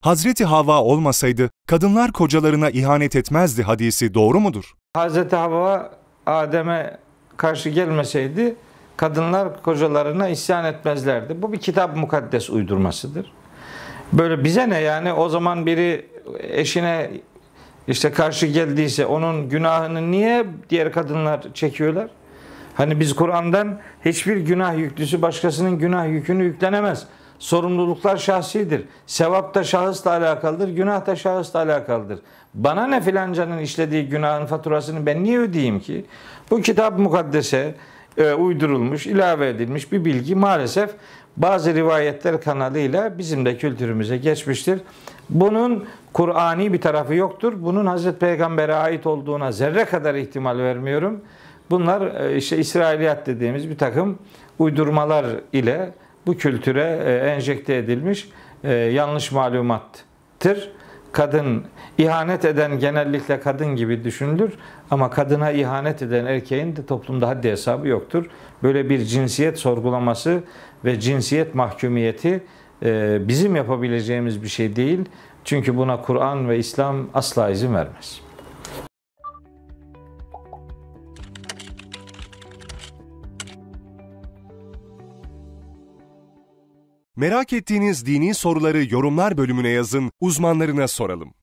Hazreti Hava olmasaydı kadınlar kocalarına ihanet etmezdi hadisi doğru mudur? Hazreti Hava Adem'e karşı gelmeseydi kadınlar kocalarına isyan etmezlerdi. Bu bir kitap mukaddes uydurmasıdır. Böyle bize ne yani o zaman biri eşine işte karşı geldiyse onun günahını niye diğer kadınlar çekiyorlar? Hani biz Kur'an'dan hiçbir günah yüklüsü başkasının günah yükünü yüklenemez. Sorumluluklar şahsidir. Sevap da şahısla alakalıdır, günah da şahısla alakalıdır. Bana ne filancanın işlediği günahın faturasını ben niye ödeyeyim ki? Bu kitap mukaddese e, uydurulmuş, ilave edilmiş bir bilgi maalesef bazı rivayetler kanalıyla bizim de kültürümüze geçmiştir. Bunun Kur'ani bir tarafı yoktur. Bunun Hazreti Peygamber'e ait olduğuna zerre kadar ihtimal vermiyorum. Bunlar e, işte İsrailiyat dediğimiz bir takım uydurmalar ile bu kültüre e, enjekte edilmiş e, yanlış malumattır. Kadın ihanet eden genellikle kadın gibi düşünülür ama kadına ihanet eden erkeğin de toplumda haddi hesabı yoktur. Böyle bir cinsiyet sorgulaması ve cinsiyet mahkumiyeti e, bizim yapabileceğimiz bir şey değil. Çünkü buna Kur'an ve İslam asla izin vermez. Merak ettiğiniz dini soruları yorumlar bölümüne yazın, uzmanlarına soralım.